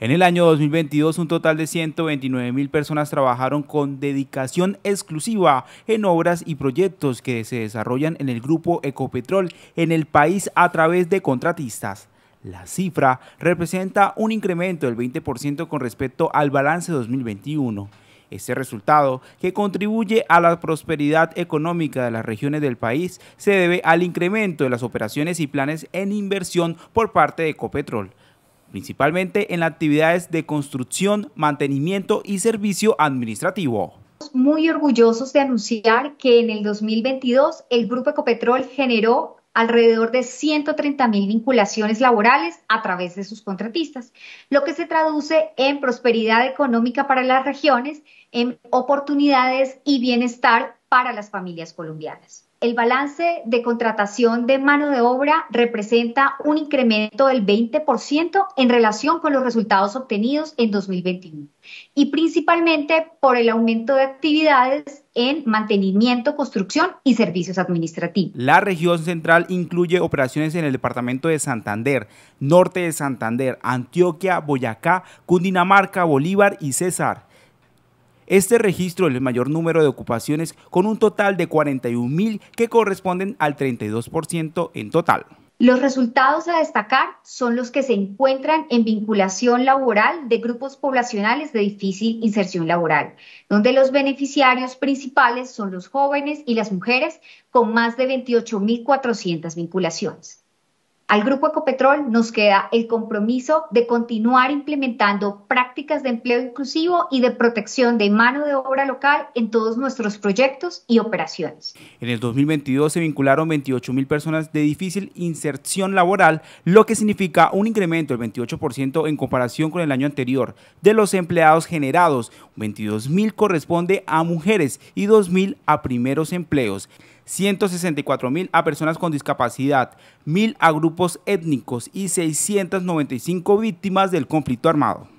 En el año 2022, un total de 129 mil personas trabajaron con dedicación exclusiva en obras y proyectos que se desarrollan en el grupo Ecopetrol en el país a través de contratistas. La cifra representa un incremento del 20% con respecto al balance 2021. Este resultado, que contribuye a la prosperidad económica de las regiones del país, se debe al incremento de las operaciones y planes en inversión por parte de Ecopetrol principalmente en actividades de construcción, mantenimiento y servicio administrativo muy orgullosos de anunciar que en el 2022 el Grupo Ecopetrol generó alrededor de 130 mil vinculaciones laborales a través de sus contratistas, lo que se traduce en prosperidad económica para las regiones, en oportunidades y bienestar para las familias colombianas. El balance de contratación de mano de obra representa un incremento del 20% en relación con los resultados obtenidos en 2021 y principalmente por el aumento de actividades en mantenimiento, construcción y servicios administrativos. La región central incluye operaciones en el departamento de Santander, norte de Santander, Antioquia, Boyacá, Cundinamarca, Bolívar y César. Este registro es el mayor número de ocupaciones con un total de 41.000 que corresponden al 32% en total. Los resultados a destacar son los que se encuentran en vinculación laboral de grupos poblacionales de difícil inserción laboral, donde los beneficiarios principales son los jóvenes y las mujeres con más de 28.400 vinculaciones. Al Grupo Ecopetrol nos queda el compromiso de continuar implementando prácticas de empleo inclusivo y de protección de mano de obra local en todos nuestros proyectos y operaciones. En el 2022 se vincularon 28 mil personas de difícil inserción laboral, lo que significa un incremento del 28% en comparación con el año anterior. De los empleados generados, 22.000 corresponde a mujeres y 2.000 a primeros empleos, 164 mil a personas con discapacidad, mil a grupos grupos étnicos y 695 víctimas del conflicto armado.